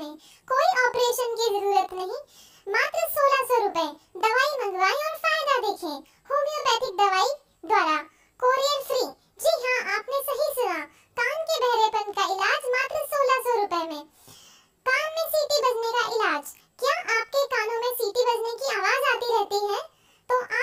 में कोई ऑपरेशन की जरूरत नहीं मात्र सोलह सौ रूपए दवाई मंगवाएं और फायदा देखें होम्योपैथिक दवाई द्वारा कोरियर फ्री जी हाँ आपने सही सुना कान के बहरेपन का इलाज मात्र सोलह सौ रूपए में कान में सीटी बजने का इलाज क्या आपके कानों में सीटी बजने की आवाज आती रहती है तो आप